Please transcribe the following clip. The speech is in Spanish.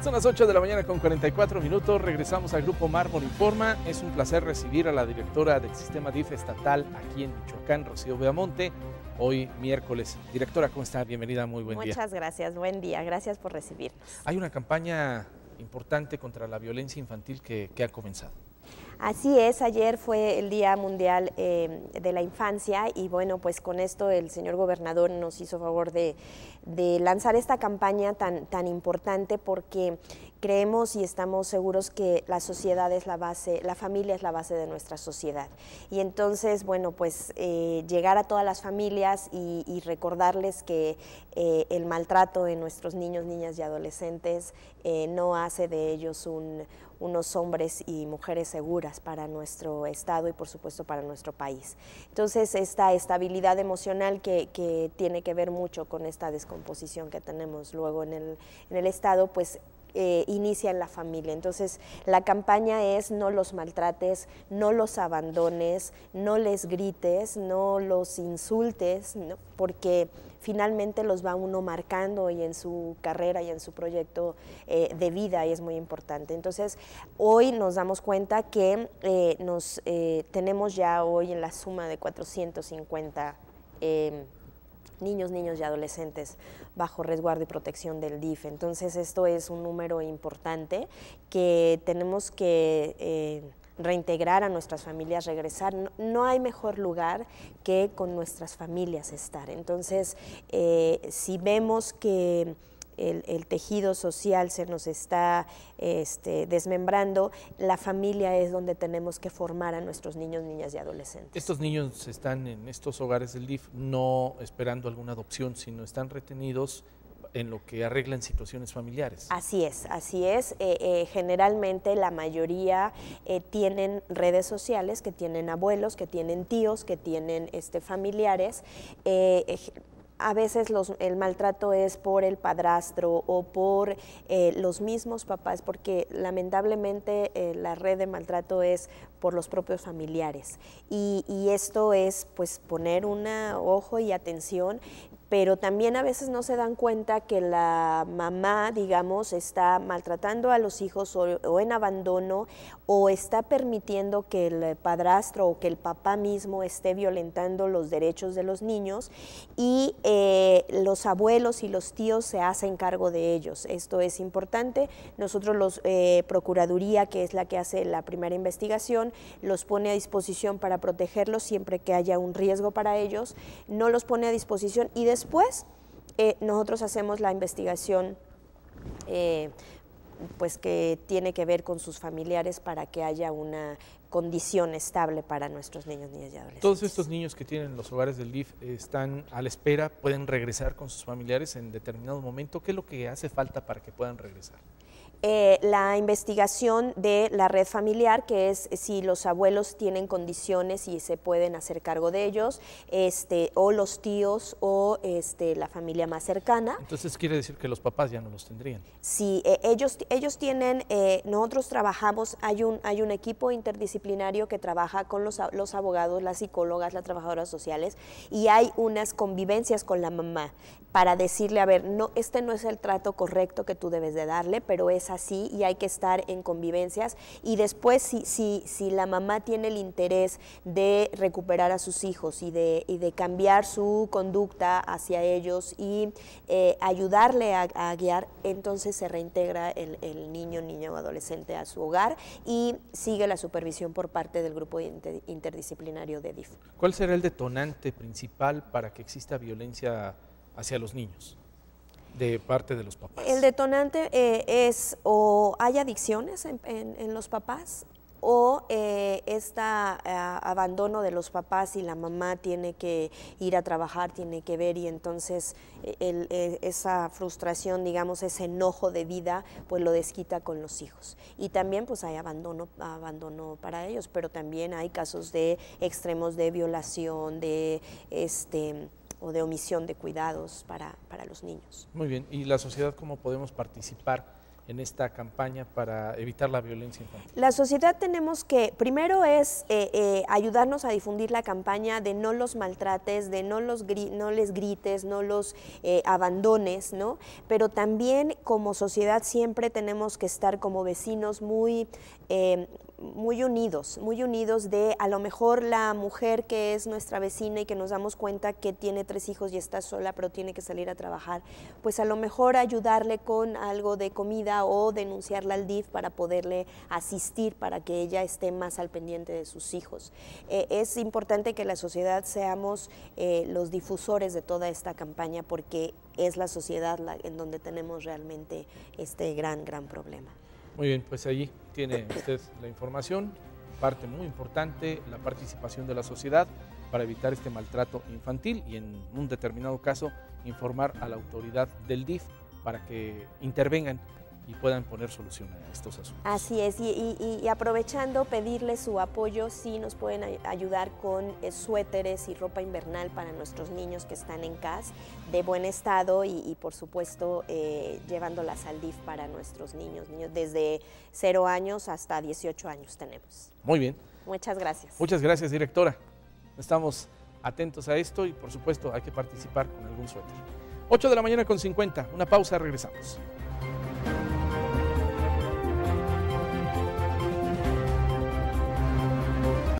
Son las 8 de la mañana con 44 minutos. Regresamos al Grupo Mármol Informa. Es un placer recibir a la directora del sistema DIF estatal aquí en Michoacán, Rocío Beamonte. Hoy miércoles. Directora, ¿cómo está? Bienvenida, muy buen día. Muchas gracias, buen día. Gracias por recibirnos. Hay una campaña importante contra la violencia infantil que ha comenzado. Así es, ayer fue el Día Mundial eh, de la Infancia y bueno, pues con esto el señor gobernador nos hizo favor de, lanzar esta campaña tan, tan importante porque creemos y estamos seguros que la sociedad es la base, la familia es la base de nuestra sociedad. Y entonces, bueno, pues eh, llegar a todas las familias y, recordarles que eh, el maltrato de nuestros niños, niñas y adolescentes no hace de ellos un unos hombres y mujeres seguras para nuestro Estado y por supuesto para nuestro país. Entonces esta estabilidad emocional que, tiene que ver mucho con esta descomposición que tenemos luego en el, en el Estado, pues eh, inicia en la familia. Entonces, la campaña es no los maltrates, no los abandones, no les grites, no los insultes, porque finalmente los va uno marcando y en su carrera y en su proyecto eh, de vida y es muy importante. Entonces, hoy nos damos cuenta que eh, nos, tenemos ya hoy en la suma de 450 niños, niños y adolescentes bajo resguardo y protección del DIF. Entonces esto es un número importante que tenemos que eh, reintegrar a nuestras familias, regresar. No, hay mejor lugar que con nuestras familias estar. Entonces, eh, si vemos que el, tejido social se nos está este, desmembrando, la familia es donde tenemos que formar a nuestros niños, niñas y adolescentes. Estos niños están en estos hogares del DIF no esperando alguna adopción, sino están retenidos en lo que arreglan situaciones familiares. Así es, así es. Eh, eh, generalmente la mayoría eh, tienen redes sociales, que tienen abuelos, que tienen tíos, que tienen este, familiares a veces los, el maltrato es por el padrastro o por eh, los mismos papás, porque lamentablemente eh, la red de maltrato es por los propios familiares. Y, esto es pues poner un ojo y atención pero también a veces no se dan cuenta que la mamá, digamos, está maltratando a los hijos o, en abandono o está permitiendo que el padrastro o que el papá mismo esté violentando los derechos de los niños y eh, los abuelos y los tíos se hacen cargo de ellos. Esto es importante. Nosotros los eh, Procuraduría, que es la que hace la primera investigación, los pone a disposición para protegerlos siempre que haya un riesgo para ellos, no los pone a disposición y después eh, nosotros hacemos la investigación eh, pues que tiene que ver con sus familiares para que haya una condición estable para nuestros niños, niñas y adolescentes. Todos estos niños que tienen los hogares del DIF eh, están a la espera, pueden regresar con sus familiares en determinado momento. ¿Qué es lo que hace falta para que puedan regresar? Eh, la investigación de la red familiar, que es eh, si los abuelos tienen condiciones y se pueden hacer cargo de ellos, este, o los tíos o este, la familia más cercana. Entonces quiere decir que los papás ya no los tendrían. Sí, eh, ellos, ellos tienen, nosotros trabajamos, hay un, hay un equipo interdisciplinario que trabaja con los, los abogados, las psicólogas, las trabajadoras sociales, y hay unas convivencias con la mamá para decirle, a ver, no, este no es el trato correcto que tú debes de darle, pero es así y hay que estar en convivencias. Y después, si, la mamá tiene el interés de recuperar a sus hijos y de, cambiar su conducta hacia ellos y eh, ayudarle a, guiar, entonces se reintegra el, niño, niño o adolescente a su hogar y sigue la supervisión por parte del grupo interdisciplinario de DIF. ¿Cuál será el detonante principal para que exista violencia hacia los niños? de parte de los papás? El detonante eh, es o hay adicciones en, en, los papás o eh, está eh, abandono de los papás y la mamá tiene que ir a trabajar, tiene que ver y entonces esa frustración, digamos, ese enojo de vida, pues lo desquita con los hijos. Y también pues hay abandono, abandono para ellos, pero también hay casos de extremos de violación, de este o de omisión de cuidados para, los niños. Muy bien, ¿y la sociedad cómo podemos participar? en esta campaña para evitar la violencia infantil? La sociedad tenemos que, primero es eh, eh, ayudarnos a difundir la campaña de no los maltrates, de no, los no les grites, no los eh, abandones, ¿no? Pero también como sociedad siempre tenemos que estar como vecinos muy muy unidos, muy unidos de a lo mejor la mujer que es nuestra vecina y que nos damos cuenta que tiene tres hijos y está sola pero tiene que salir a trabajar, pues a lo mejor ayudarle con algo de comida o denunciarla al DIF para poderle asistir para que ella esté más al pendiente de sus hijos. Eh, es importante que la sociedad seamos eh, los difusores de toda esta campaña porque es la sociedad en donde tenemos realmente este gran, gran problema. Muy bien, pues allí tiene usted la información, parte muy importante, la participación de la sociedad para evitar este maltrato infantil y en un determinado caso informar a la autoridad del DIF para que intervengan y puedan poner solución a estos asuntos. Así es, y, aprovechando pedirle su apoyo, si sí nos pueden ayudar con eh, suéteres y ropa invernal para nuestros niños que están en CAS de buen estado y, por supuesto eh, llevándolas al DIF para nuestros niños, niños desde 0 años hasta 18 años tenemos. Muy bien. Muchas gracias. Muchas gracias, directora. Estamos atentos a esto y por supuesto hay que participar con algún suéter. 8 de la mañana con 50, una pausa, regresamos.